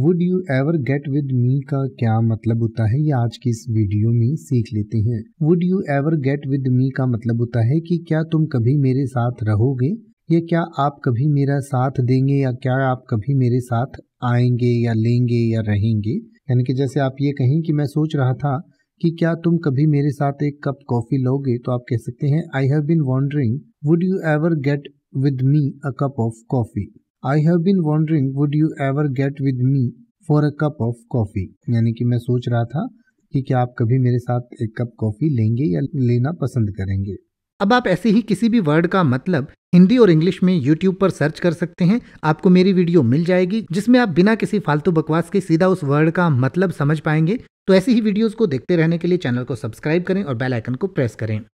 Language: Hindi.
would you ever get with me का क्या मतलब होता है ये आज की इस वीडियो में सीख लेते हैं would you ever get with me का मतलब होता है कि क्या तुम कभी मेरे साथ रहोगे या क्या आप कभी मेरा साथ देंगे या क्या आप कभी मेरे साथ आएंगे या लेंगे या रहेंगे यानी कि जैसे आप ये कहें कि मैं सोच रहा था कि क्या तुम कभी मेरे साथ एक कप कॉफ़ी लोगे तो आप कह सकते हैं I have been wondering would you ever get with me a cup of coffee I have been wondering would you ever get with me for a cup of coffee यानी कि मैं सोच रहा था कि क्या आप कभी मेरे साथ एक कप कॉफ़ी लेंगे या लेना पसंद करेंगे अब आप ऐसे ही किसी भी वर्ड का मतलब हिंदी और इंग्लिश में यूट्यूब पर सर्च कर सकते हैं आपको मेरी वीडियो मिल जाएगी जिसमें आप बिना किसी फालतू बकवास के सीधा उस वर्ड का मतलब समझ पाएंगे तो ऐसी ही वीडियोस को देखते रहने के लिए चैनल को सब्सक्राइब करें और बेल आइकन को प्रेस करें